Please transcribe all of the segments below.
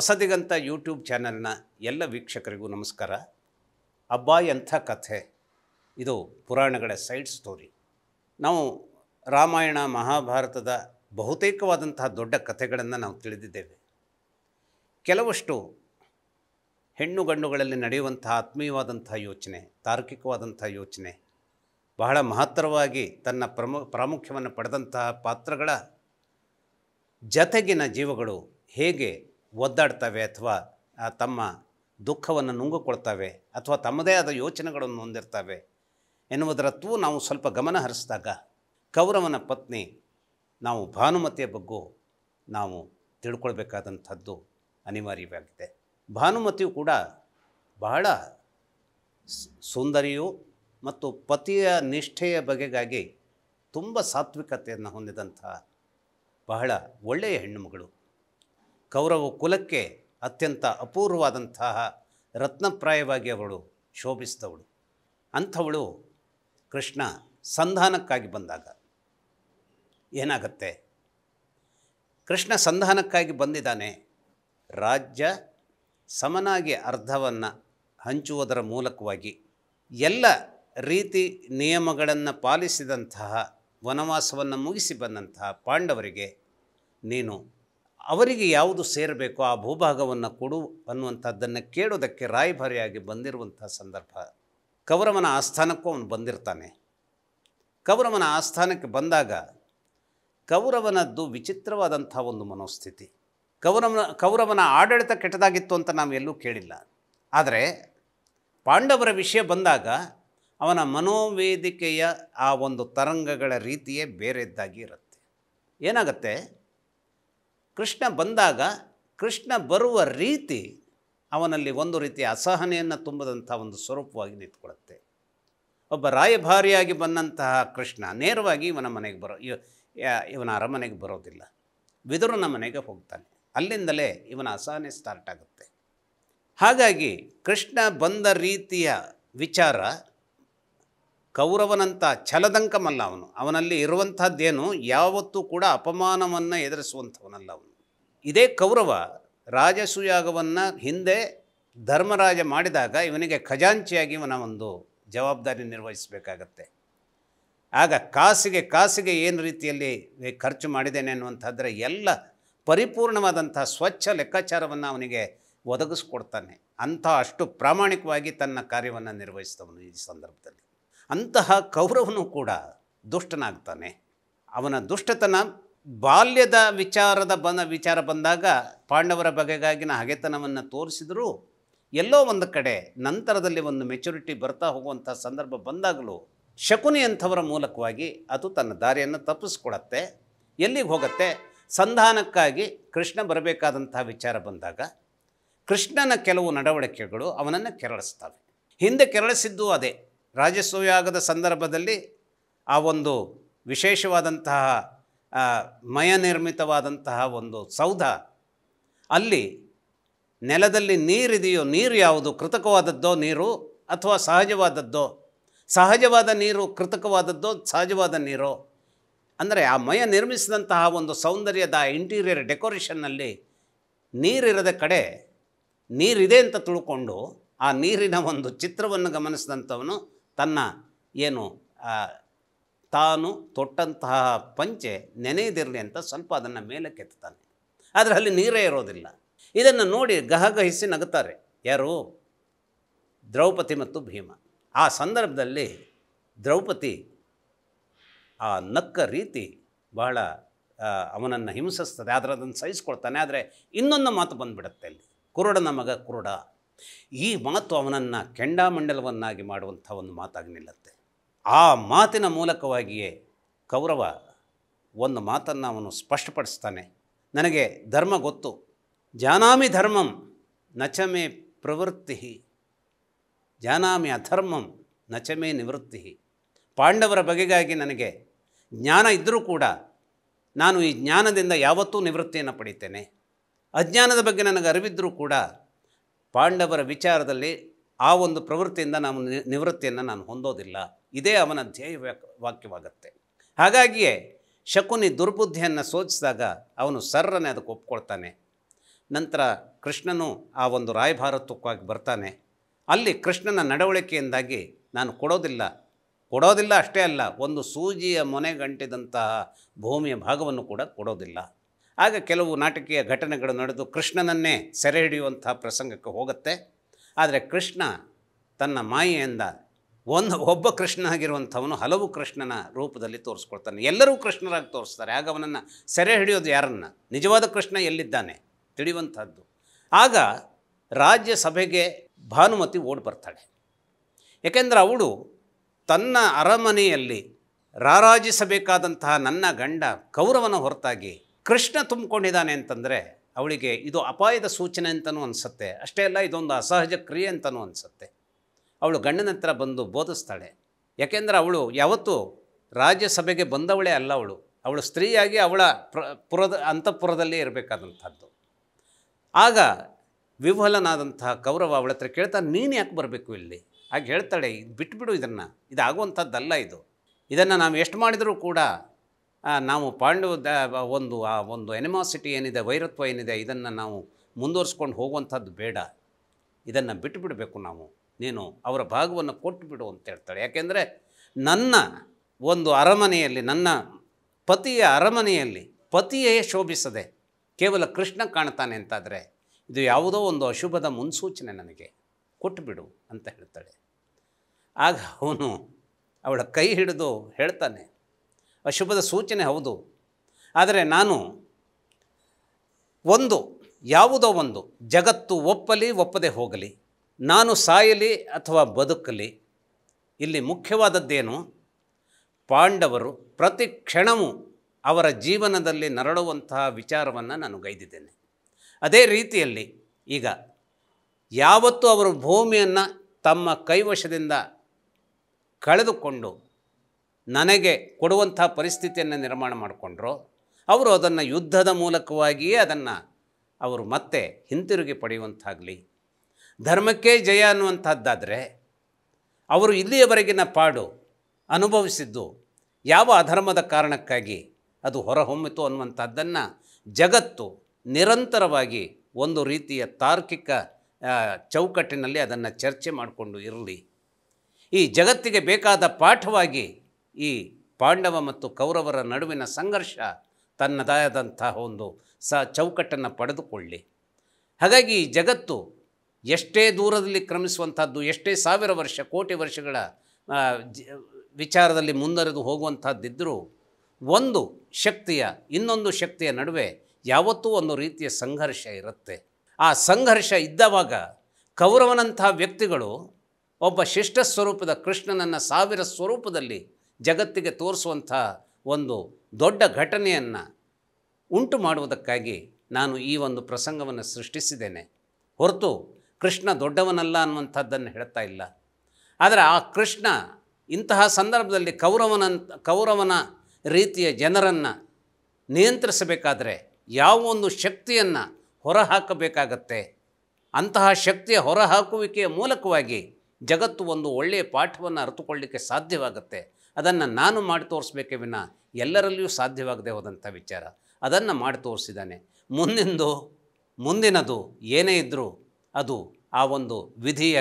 Hosadiganta YouTube ಚಾನೆಲ್ನ ಎಲ್ಲ ವೀಕ್ಷಕರಿಗೂ ನಮಸ್ಕಾರ ಅಬ್ಬಾಯಿ ಅಂಥ ಕಥೆ ಇದು ಪುರಾಣಗಳ ಸೈಡ್ ಸ್ಟೋರಿ ನಾವು ರಾಮಾಯಣ ಮಹಾಭಾರತದ ಬಹುತೇಕವಾದಂತಹ ದೊಡ್ಡ ಕಥೆಗಳನ್ನು ನಾವು ತಿಳಿದಿದ್ದೇವೆ ಕೆಲವಷ್ಟು ಹೆಣ್ಣು ಗಂಡುಗಳಲ್ಲಿ ನಡೆಯುವಂಥ ಆತ್ಮೀಯವಾದಂಥ ಯೋಚನೆ ತಾರ್ಕಿಕವಾದಂಥ ಯೋಚನೆ ಬಹಳ ಮಹತ್ತರವಾಗಿ ತನ್ನ ಪ್ರಮು ಪ್ರಾಮುಖ್ಯವನ್ನು ಪಡೆದಂತಹ ಪಾತ್ರಗಳ ಜತೆಗಿನ ಜೀವಗಳು ಹೇಗೆ ಒದ್ದಾಡ್ತವೆ ಅಥವಾ ತಮ್ಮ ದುಃಖವನ್ನು ನುಂಗಿಕೊಳ್ತವೆ ಅಥವಾ ತಮ್ಮದೇ ಆದ ಯೋಚನೆಗಳನ್ನು ಹೊಂದಿರ್ತವೆ ಎನ್ನುವುದರತ್ತೂ ನಾವು ಸ್ವಲ್ಪ ಗಮನ ಹರಿಸಿದಾಗ ಕೌರವನ ಪತ್ನಿ ನಾವು ಭಾನುಮತಿಯ ಬಗ್ಗೂ ನಾವು ತಿಳ್ಕೊಳ್ಬೇಕಾದಂಥದ್ದು ಅನಿವಾರ್ಯವಾಗಿದೆ ಭಾನುಮತಿಯು ಕೂಡ ಬಹಳ ಸುಂದರಿಯು ಮತ್ತು ಪತಿಯ ನಿಷ್ಠೆಯ ಬಗೆಗಾಗಿ ತುಂಬ ಸಾತ್ವಿಕತೆಯನ್ನು ಹೊಂದಿದಂಥ ಬಹಳ ಒಳ್ಳೆಯ ಹೆಣ್ಣುಮಗಳು ಕೌರವ ಕುಲಕ್ಕೆ ಅತ್ಯಂತ ಅಪೂರ್ವವಾದಂತಹ ರತ್ನಪ್ರಾಯವಾಗಿ ಅವಳು ಶೋಭಿಸಿದವಳು ಅಂಥವಳು ಕೃಷ್ಣ ಸಂಧಾನಕ್ಕಾಗಿ ಬಂದಾಗ ಏನಾಗತ್ತೆ ಕೃಷ್ಣ ಸಂಧಾನಕ್ಕಾಗಿ ಬಂದಿದ್ದಾನೆ ರಾಜ್ಯ ಸಮನಾಗಿ ಅರ್ಧವನ್ನು ಹಂಚುವುದರ ಮೂಲಕವಾಗಿ ಎಲ್ಲ ರೀತಿ ನಿಯಮಗಳನ್ನು ಪಾಲಿಸಿದಂತಹ ವನವಾಸವನ್ನು ಮುಗಿಸಿ ಬಂದಂತಹ ಪಾಂಡವರಿಗೆ ನೀನು ಅವರಿಗೆ ಯಾವುದು ಸೇರಬೇಕು ಆ ಭೂಭಾಗವನ್ನು ಕೊಡು ಅನ್ನುವಂಥದ್ದನ್ನು ಕೇಳೋದಕ್ಕೆ ರಾಯಭಾರಿಯಾಗಿ ಬಂದಿರುವಂಥ ಸಂದರ್ಭ ಕೌರವನ ಆಸ್ಥಾನಕ್ಕೂ ಅವನು ಬಂದಿರ್ತಾನೆ ಕೌರವನ ಆಸ್ಥಾನಕ್ಕೆ ಬಂದಾಗ ಕೌರವನದ್ದು ವಿಚಿತ್ರವಾದಂಥ ಒಂದು ಮನೋಸ್ಥಿತಿ ಕೌರವನ ಕೌರವನ ಆಡಳಿತ ಕೆಟ್ಟದಾಗಿತ್ತು ಅಂತ ನಾವು ಎಲ್ಲೂ ಕೇಳಿಲ್ಲ ಆದರೆ ಪಾಂಡವರ ವಿಷಯ ಬಂದಾಗ ಅವನ ಮನೋವೇದಿಕೆಯ ಆ ಒಂದು ತರಂಗಗಳ ರೀತಿಯೇ ಬೇರೆದ್ದಾಗಿ ಇರುತ್ತೆ ಏನಾಗುತ್ತೆ ಕೃಷ್ಣ ಬಂದಾಗ ಕೃಷ್ಣ ಬರುವ ರೀತಿ ಅವನಲ್ಲಿ ಒಂದು ರೀತಿಯ ಅಸಹನೆಯನ್ನು ತುಂಬದಂಥ ಒಂದು ಸ್ವರೂಪವಾಗಿ ನಿಂತ್ಕೊಳ್ಳುತ್ತೆ ಒಬ್ಬ ರಾಯಭಾರಿಯಾಗಿ ಬಂದಂತಹ ಕೃಷ್ಣ ನೇರವಾಗಿ ಇವನ ಮನೆಗೆ ಬರೋ ಇವನ ಅರಮನೆಗೆ ಬರೋದಿಲ್ಲ ಬಿದುರನ ಮನೆಗೆ ಹೋಗ್ತಾನೆ ಅಲ್ಲಿಂದಲೇ ಇವನ ಅಸಹನೆ ಸ್ಟಾರ್ಟ್ ಆಗುತ್ತೆ ಹಾಗಾಗಿ ಕೃಷ್ಣ ಬಂದ ರೀತಿಯ ವಿಚಾರ ಕೌರವನಂಥ ಛಲದಂಕಮಲ್ಲ ಅವನು ಅವನಲ್ಲಿ ಇರುವಂಥದ್ದೇನು ಯಾವತ್ತೂ ಕೂಡ ಅಪಮಾನವನ್ನು ಎದುರಿಸುವಂಥವನಲ್ಲ ಅವನು ಇದೇ ಕೌರವ ರಾಜಸುಯಾಗವನ್ನು ಹಿಂದೆ ಧರ್ಮರಾಜ ಮಾಡಿದಾಗ ಇವನಿಗೆ ಖಜಾಂಚಿಯಾಗಿ ಇವನ ಒಂದು ಜವಾಬ್ದಾರಿ ನಿರ್ವಹಿಸಬೇಕಾಗತ್ತೆ ಆಗ ಕಾಸಿಗೆ ಕಾಸಿಗೆ ಏನು ರೀತಿಯಲ್ಲಿ ಖರ್ಚು ಮಾಡಿದ್ದೇನೆ ಅನ್ನುವಂಥದ್ರೆ ಎಲ್ಲ ಪರಿಪೂರ್ಣವಾದಂಥ ಸ್ವಚ್ಛ ಲೆಕ್ಕಾಚಾರವನ್ನು ಅವನಿಗೆ ಒದಗಿಸ್ಕೊಡ್ತಾನೆ ಅಂಥ ಅಷ್ಟು ಪ್ರಾಮಾಣಿಕವಾಗಿ ತನ್ನ ಕಾರ್ಯವನ್ನು ನಿರ್ವಹಿಸ್ತವನು ಈ ಸಂದರ್ಭದಲ್ಲಿ ಅಂತಹ ಕೌರವನು ಕೂಡ ದುಷ್ಟನಾಗ್ತಾನೆ ಅವನ ದುಷ್ಟತನ ಬಾಲ್ಯದ ವಿಚಾರದ ಬನ ವಿಚಾರ ಬಂದಾಗ ಪಾಂಡವರ ಬಗೆಗಾಗಿನ ಹಗೆತನವನ್ನು ತೋರಿಸಿದರೂ ಎಲ್ಲೋ ಒಂದು ಕಡೆ ನಂತರದಲ್ಲಿ ಒಂದು ಮೆಚುರಿಟಿ ಬರ್ತಾ ಹೋಗುವಂಥ ಸಂದರ್ಭ ಬಂದಾಗಲೂ ಶಕುನಿ ಮೂಲಕವಾಗಿ ಅದು ತನ್ನ ದಾರಿಯನ್ನು ತಪ್ಪಿಸ್ಕೊಡತ್ತೆ ಎಲ್ಲಿಗೆ ಹೋಗುತ್ತೆ ಸಂಧಾನಕ್ಕಾಗಿ ಕೃಷ್ಣ ಬರಬೇಕಾದಂತಹ ವಿಚಾರ ಬಂದಾಗ ಕೃಷ್ಣನ ಕೆಲವು ನಡವಳಿಕೆಗಳು ಅವನನ್ನು ಕೆರಳಿಸ್ತವೆ ಹಿಂದೆ ಕೆರಳಿಸಿದ್ದು ಅದೇ ರಾಜಸೂಯಾಗದ ಸಂದರ್ಭದಲ್ಲಿ ಆ ಒಂದು ವಿಶೇಷವಾದಂತಹ ಮಯನಿರ್ಮಿತವಾದಂತಹ ಒಂದು ಸೌಧ ಅಲ್ಲಿ ನೆಲದಲ್ಲಿ ನೀರಿದೆಯೋ ನೀರು ಯಾವುದು ಕೃತಕವಾದದ್ದೋ ನೀರು ಅಥವಾ ಸಹಜವಾದದ್ದೋ ಸಹಜವಾದ ನೀರು ಕೃತಕವಾದದ್ದೋ ಸಹಜವಾದ ನೀರು ಅಂದರೆ ಆ ಮಯ ನಿರ್ಮಿಸಿದಂತಹ ಒಂದು ಸೌಂದರ್ಯದ ಇಂಟೀರಿಯರ್ ಡೆಕೋರೇಷನ್ನಲ್ಲಿ ನೀರಿರದ ಕಡೆ ನೀರಿದೆ ಅಂತ ತಿಳ್ಕೊಂಡು ಆ ನೀರಿನ ಒಂದು ಚಿತ್ರವನ್ನು ಗಮನಿಸಿದಂಥವನು ತನ್ನ ಏನು ತಾನು ತೊಟ್ಟಂತಹ ಪಂಚೆ ನೆನೆಯದಿರಲಿ ಅಂತ ಸ್ವಲ್ಪ ಅದನ್ನು ಕೆತ್ತುತ್ತಾನೆ ಆದರೆ ಅಲ್ಲಿ ನೀರೇ ಇರೋದಿಲ್ಲ ಇದನ್ನು ನೋಡಿ ಗಹಗಹಿಸಿ ನಗುತ್ತಾರೆ ಯಾರು ದ್ರೌಪದಿ ಮತ್ತು ಭೀಮ ಆ ಸಂದರ್ಭದಲ್ಲಿ ದ್ರೌಪದಿ ಆ ನಕ್ಕ ರೀತಿ ಬಹಳ ಅವನನ್ನು ಹಿಂಸಿಸ್ತದೆ ಆದರೆ ಅದನ್ನು ಸಹಿಸ್ಕೊಳ್ತಾನೆ ಆದರೆ ಇನ್ನೊಂದು ಮಾತು ಬಂದುಬಿಡುತ್ತೆ ಅಲ್ಲಿ ಕುರುಡನ ಮಗ ಕುರುಡ ಈ ಮಾತು ಅವನನ್ನು ಕೆಂಡಾಮಂಡಲವನ್ನಾಗಿ ಮಾಡುವಂಥ ಒಂದು ಮಾತಾಗಿ ನಿಲ್ಲುತ್ತೆ ಆ ಮಾತಿನ ಮೂಲಕವಾಗಿಯೇ ಕೌರವ ಒಂದು ಮಾತನ್ನು ಅವನು ಸ್ಪಷ್ಟಪಡಿಸ್ತಾನೆ ನನಗೆ ಧರ್ಮ ಗೊತ್ತು ಜಾನಾಮಿ ಧರ್ಮಂ ನಚಮೆ ಪ್ರವೃತ್ತಿ ಜಾನಾಮಿ ಅಧರ್ಮಂ ನಚಮೆ ನಿವೃತ್ತಿ ಪಾಂಡವರ ಬಗೆಗಾಗಿ ನನಗೆ ಜ್ಞಾನ ಇದ್ದರೂ ಕೂಡ ನಾನು ಈ ಜ್ಞಾನದಿಂದ ಯಾವತ್ತೂ ನಿವೃತ್ತಿಯನ್ನು ಪಡಿತೇನೆ ಅಜ್ಞಾನದ ಬಗ್ಗೆ ನನಗೆ ಅರಿವಿದ್ದರೂ ಕೂಡ ಪಾಂಡವರ ವಿಚಾರದಲ್ಲಿ ಆ ಒಂದು ಪ್ರವೃತ್ತಿಯಿಂದ ನಾನು ನಿವೃತ್ತಿಯನ್ನು ನಾನು ಹೊಂದೋದಿಲ್ಲ ಇದೇ ಅವನ ಧ್ಯೇಯ ವಾಕ್ಯವಾಗತ್ತೆ ಹಾಗಾಗಿಯೇ ಶಕುನಿ ದುರ್ಬುದ್ಧಿಯನ್ನು ಸೋಚಿಸಿದಾಗ ಅವನು ಸರ್ರನೆ ಅದಕ್ಕೆ ಒಪ್ಕೊಳ್ತಾನೆ ನಂತರ ಕೃಷ್ಣನು ಆ ಒಂದು ರಾಯಭಾರತ್ವಕ್ಕಾಗಿ ಬರ್ತಾನೆ ಅಲ್ಲಿ ಕೃಷ್ಣನ ನಡವಳಿಕೆಯಿಂದಾಗಿ ನಾನು ಕೊಡೋದಿಲ್ಲ ಕೊಡೋದಿಲ್ಲ ಅಷ್ಟೇ ಅಲ್ಲ ಒಂದು ಸೂಜಿಯ ಮೊನೆಗಂಟಿದಂತಹ ಭೂಮಿಯ ಭಾಗವನ್ನು ಕೂಡ ಕೊಡೋದಿಲ್ಲ ಆಗ ಕೆಲವು ನಾಟಕೀಯ ಘಟನೆಗಳು ನಡೆದು ಕೃಷ್ಣನನ್ನೇ ಸೆರೆ ಹಿಡಿಯುವಂಥ ಪ್ರಸಂಗಕ್ಕೆ ಹೋಗುತ್ತೆ ಆದರೆ ಕೃಷ್ಣ ತನ್ನ ಮಾಯೆಯಿಂದ ಒಂದು ಒಬ್ಬ ಕೃಷ್ಣನಾಗಿರುವಂಥವನು ಹಲವು ಕೃಷ್ಣನ ರೂಪದಲ್ಲಿ ತೋರಿಸ್ಕೊಳ್ತಾನೆ ಎಲ್ಲರೂ ಕೃಷ್ಣರಾಗಿ ತೋರಿಸ್ತಾರೆ ಆಗ ಅವನನ್ನು ಸೆರೆ ಹಿಡಿಯೋದು ಯಾರನ್ನು ನಿಜವಾದ ಕೃಷ್ಣ ಎಲ್ಲಿದ್ದಾನೆ ತಿಳಿಯುವಂಥದ್ದು ಆಗ ರಾಜ್ಯಸಭೆಗೆ ಭಾನುಮತಿ ಓಡ್ ಬರ್ತಾಳೆ ಏಕೆಂದರೆ ಅವಳು ತನ್ನ ಅರಮನೆಯಲ್ಲಿ ರಾರಾಜಿಸಬೇಕಾದಂತಹ ನನ್ನ ಗಂಡ ಕೌರವನ ಹೊರತಾಗಿ ಕೃಷ್ಣ ತುಂಬಿಕೊಂಡಿದ್ದಾನೆ ಅಂತಂದರೆ ಅವಳಿಗೆ ಇದು ಅಪಾಯದ ಸೂಚನೆ ಅಂತಲೂ ಅನಿಸುತ್ತೆ ಅಷ್ಟೇ ಅಲ್ಲ ಇದೊಂದು ಅಸಹಜ ಕ್ರಿಯೆ ಅಂತಲೂ ಅನಿಸುತ್ತೆ ಅವಳು ಗಂಡನ ಹತ್ರ ಬಂದು ಬೋಧಿಸ್ತಾಳೆ ಯಾಕೆಂದರೆ ಅವಳು ಯಾವತ್ತೂ ರಾಜ್ಯಸಭೆಗೆ ಬಂದವಳೇ ಅಲ್ಲ ಅವಳು ಅವಳು ಸ್ತ್ರೀಯಾಗಿ ಅವಳ ಪ್ರ ಪುರದ ಅಂತಃಪುರದಲ್ಲಿ ಇರಬೇಕಾದಂಥದ್ದು ಆಗ ವಿಫಲನಾದಂತಹ ಕೌರವ ಅವಳ ಹತ್ರ ಕೇಳ್ತಾ ನೀನು ಯಾಕೆ ಬರಬೇಕು ಇಲ್ಲಿ ಹಾಗೆ ಹೇಳ್ತಾಳೆ ಬಿಟ್ಟುಬಿಡು ಇದನ್ನು ಇದಾಗುವಂಥದ್ದಲ್ಲ ಇದು ಇದನ್ನು ನಾವು ಎಷ್ಟು ಮಾಡಿದರೂ ಕೂಡ ನಾವು ಪಾಂಡವ ಒಂದು ಆ ಒಂದು ಎನಿಮಾಸಿಟಿ ಏನಿದೆ ವೈರತ್ವ ಏನಿದೆ ಇದನ್ನು ನಾವು ಮುಂದುವರಿಸ್ಕೊಂಡು ಹೋಗುವಂಥದ್ದು ಬೇಡ ಇದನ್ನು ಬಿಟ್ಟುಬಿಡಬೇಕು ನಾವು ನೀನು ಅವರ ಭಾಗವನ್ನು ಕೊಟ್ಟು ಬಿಡು ಅಂತ ಹೇಳ್ತಾಳೆ ಯಾಕೆಂದರೆ ನನ್ನ ಒಂದು ಅರಮನೆಯಲ್ಲಿ ನನ್ನ ಪತಿಯ ಅರಮನೆಯಲ್ಲಿ ಪತಿಯೇ ಶೋಭಿಸದೆ ಕೇವಲ ಕೃಷ್ಣ ಕಾಣ್ತಾನೆ ಅಂತಾದರೆ ಇದು ಯಾವುದೋ ಒಂದು ಅಶುಭದ ಮುನ್ಸೂಚನೆ ನನಗೆ ಕೊಟ್ಟುಬಿಡು ಅಂತ ಹೇಳ್ತಾಳೆ ಆಗ ಅವನು ಅವಳ ಕೈ ಹಿಡಿದು ಹೇಳ್ತಾನೆ ಅಶುಭದ ಸೂಚನೆ ಹೌದು ಆದರೆ ನಾನು ಒಂದು ಯಾವುದೋ ಒಂದು ಜಗತ್ತು ಒಪ್ಪಲಿ ಒಪ್ಪದೆ ಹೋಗಲಿ ನಾನು ಸಾಯಲಿ ಅಥವಾ ಬದುಕಲಿ ಇಲ್ಲಿ ಮುಖ್ಯವಾದದ್ದೇನು ಪಾಂಡವರು ಪ್ರತಿ ಕ್ಷಣವೂ ಅವರ ಜೀವನದಲ್ಲಿ ನರಳುವಂತಹ ವಿಚಾರವನ್ನು ನಾನು ಗೈದಿದ್ದೇನೆ ಅದೇ ರೀತಿಯಲ್ಲಿ ಈಗ ಯಾವತ್ತು ಅವರು ಭೂಮಿಯನ್ನು ತಮ್ಮ ಕೈವಶದಿಂದ ಕಳೆದುಕೊಂಡು ನನಗೆ ಕೊಡುವಂಥ ಪರಿಸ್ಥಿತಿಯನ್ನು ನಿರ್ಮಾಣ ಮಾಡಿಕೊಂಡ್ರು ಅವರು ಅದನ್ನು ಯುದ್ಧದ ಮೂಲಕವಾಗಿಯೇ ಅದನ್ನು ಅವರು ಮತ್ತೆ ಹಿಂತಿರುಗಿ ಪಡೆಯುವಂಥಾಗಲಿ ಧರ್ಮಕ್ಕೆ ಜಯ ಅನ್ನುವಂಥದ್ದಾದರೆ ಅವರು ಇಲ್ಲಿಯವರೆಗಿನ ಪಾಡು ಅನುಭವಿಸಿದ್ದು ಯಾವ ಅಧರ್ಮದ ಕಾರಣಕ್ಕಾಗಿ ಅದು ಹೊರಹೊಮ್ಮಿತು ಅನ್ನುವಂಥದ್ದನ್ನು ಜಗತ್ತು ನಿರಂತರವಾಗಿ ಒಂದು ರೀತಿಯ ತಾರ್ಕಿಕ ಚೌಕಟ್ಟಿನಲ್ಲಿ ಅದನ್ನು ಚರ್ಚೆ ಮಾಡಿಕೊಂಡು ಇರಲಿ ಈ ಜಗತ್ತಿಗೆ ಬೇಕಾದ ಪಾಠವಾಗಿ ಈ ಪಾಂಡವ ಮತ್ತು ಕೌರವರ ನಡುವಿನ ಸಂಘರ್ಷ ತನ್ನದಾದಂತಹ ಒಂದು ಸ ಚೌಕಟ್ಟನ್ನು ಪಡೆದುಕೊಳ್ಳಿ ಹಾಗಾಗಿ ಜಗತ್ತು ಎಷ್ಟೇ ದೂರದಲ್ಲಿ ಕ್ರಮಿಸುವಂಥದ್ದು ಎಷ್ಟೇ ಸಾವಿರ ವರ್ಷ ಕೋಟಿ ವರ್ಷಗಳ ವಿಚಾರದಲ್ಲಿ ಮುಂದರೆದು ಹೋಗುವಂಥದ್ದಿದ್ದರೂ ಒಂದು ಶಕ್ತಿಯ ಇನ್ನೊಂದು ಶಕ್ತಿಯ ನಡುವೆ ಯಾವತ್ತೂ ಒಂದು ರೀತಿಯ ಸಂಘರ್ಷ ಇರುತ್ತೆ ಆ ಸಂಘರ್ಷ ಇದ್ದವಾಗ ಕೌರವನಂಥ ವ್ಯಕ್ತಿಗಳು ಒಬ್ಬ ಶಿಷ್ಟ ಸ್ವರೂಪದ ಕೃಷ್ಣನನ್ನು ಸಾವಿರ ಸ್ವರೂಪದಲ್ಲಿ ಜಗತ್ತಿಗೆ ತೋರಿಸುವಂಥ ಒಂದು ದೊಡ್ಡ ಘಟನೆಯನ್ನು ಉಂಟು ಮಾಡುವುದಕ್ಕಾಗಿ ನಾನು ಈ ಒಂದು ಪ್ರಸಂಗವನ್ನು ಸೃಷ್ಟಿಸಿದ್ದೇನೆ ಹೊರತು ಕೃಷ್ಣ ದೊಡ್ಡವನಲ್ಲ ಅನ್ನುವಂಥದ್ದನ್ನು ಹೇಳ್ತಾ ಇಲ್ಲ ಆದರೆ ಆ ಕೃಷ್ಣ ಇಂತಹ ಸಂದರ್ಭದಲ್ಲಿ ಕೌರವನ ಕೌರವನ ರೀತಿಯ ಜನರನ್ನು ನಿಯಂತ್ರಿಸಬೇಕಾದರೆ ಯಾವ ಒಂದು ಶಕ್ತಿಯನ್ನು ಹೊರಹಾಕಬೇಕಾಗತ್ತೆ ಅಂತಹ ಶಕ್ತಿಯ ಹೊರಹಾಕುವಿಕೆಯ ಮೂಲಕವಾಗಿ ಜಗತ್ತು ಒಂದು ಒಳ್ಳೆಯ ಪಾಠವನ್ನು ಅರಿತುಕೊಳ್ಳಲಿಕ್ಕೆ ಸಾಧ್ಯವಾಗುತ್ತೆ ಅದನ್ನು ನಾನು ಮಾಡಿ ತೋರಿಸ್ಬೇಕೆ ವಿನ ಎಲ್ಲರಲ್ಲಿಯೂ ಸಾಧ್ಯವಾಗದೇ ಹೋದಂಥ ವಿಚಾರ ಅದನ್ನು ಮಾಡಿ ತೋರಿಸಿದ್ದಾನೆ ಮುಂದಿಂದು ಮುಂದಿನದು ಏನೇ ಇದ್ದರೂ ಅದು ಆ ಒಂದು ವಿಧಿಯ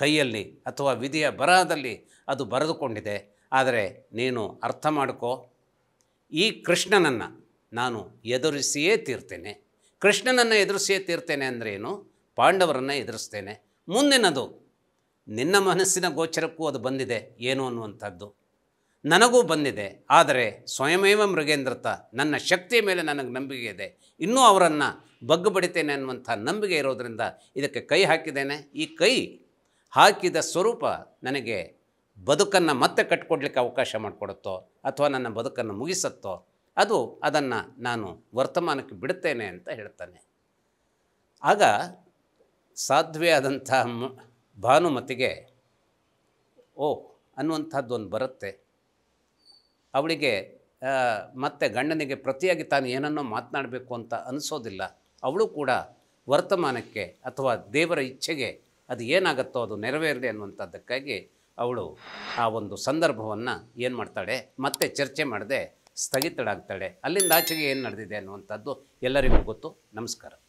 ಕೈಯಲ್ಲಿ ಅಥವಾ ವಿಧಿಯ ಬರಹದಲ್ಲಿ ಅದು ಬರೆದುಕೊಂಡಿದೆ ಆದರೆ ನೀನು ಅರ್ಥ ಮಾಡಿಕೋ ಈ ಕೃಷ್ಣನನ್ನು ನಾನು ಎದುರಿಸಿಯೇ ತೀರ್ತೇನೆ ಕೃಷ್ಣನನ್ನು ಎದುರಿಸಿಯೇ ತೀರ್ತೇನೆ ಅಂದರೆ ಏನು ಪಾಂಡವರನ್ನು ಎದುರಿಸ್ತೇನೆ ಮುಂದಿನದು ನಿನ್ನ ಮನಸ್ಸಿನ ಗೋಚರಕ್ಕೂ ಅದು ಬಂದಿದೆ ಏನು ಅನ್ನುವಂಥದ್ದು ನನಗೂ ಬಂದಿದೆ ಆದರೆ ಸ್ವಯಮೇವ ಮೃಗೇಂದ್ರತ ನನ್ನ ಶಕ್ತಿಯ ಮೇಲೆ ನನಗೆ ನಂಬಿಕೆ ಇದೆ ಇನ್ನೂ ಅವರನ್ನು ಬಗ್ಗು ಬಡಿತೇನೆ ಅನ್ನುವಂಥ ನಂಬಿಕೆ ಇರೋದರಿಂದ ಇದಕ್ಕೆ ಕೈ ಹಾಕಿದ್ದೇನೆ ಈ ಕೈ ಹಾಕಿದ ಸ್ವರೂಪ ನನಗೆ ಬದುಕನ್ನು ಮತ್ತೆ ಕಟ್ಕೊಡ್ಲಿಕ್ಕೆ ಅವಕಾಶ ಮಾಡಿಕೊಡುತ್ತೋ ಅಥವಾ ನನ್ನ ಬದುಕನ್ನು ಮುಗಿಸುತ್ತೋ ಅದು ಅದನ್ನು ನಾನು ವರ್ತಮಾನಕ್ಕೆ ಬಿಡುತ್ತೇನೆ ಅಂತ ಹೇಳ್ತಾನೆ ಆಗ ಸಾಧ್ವೆಯಾದಂಥ ಭಾನುಮತಿಗೆ ಓ ಒಂದು ಬರುತ್ತೆ ಅವಳಿಗೆ ಮತ್ತೆ ಗಂಡನಿಗೆ ಪ್ರತಿಯಾಗಿ ತಾನು ಏನನ್ನೋ ಮಾತನಾಡಬೇಕು ಅಂತ ಅನಿಸೋದಿಲ್ಲ ಅವಳು ಕೂಡ ವರ್ತಮಾನಕ್ಕೆ ಅಥವಾ ದೇವರ ಇಚ್ಛೆಗೆ ಅದು ಏನಾಗುತ್ತೋ ಅದು ನೆರವೇರಲಿ ಅನ್ನುವಂಥದ್ದಕ್ಕಾಗಿ ಅವಳು ಆ ಒಂದು ಸಂದರ್ಭವನ್ನು ಏನು ಮಾಡ್ತಾಳೆ ಮತ್ತೆ ಚರ್ಚೆ ಮಾಡದೆ ಸ್ಥಗಿತಳಾಗ್ತಾಳೆ ಅಲ್ಲಿಂದ ಆಚೆಗೆ ಏನು ನಡೆದಿದೆ ಅನ್ನುವಂಥದ್ದು ಎಲ್ಲರಿಗೂ ಗೊತ್ತು ನಮಸ್ಕಾರ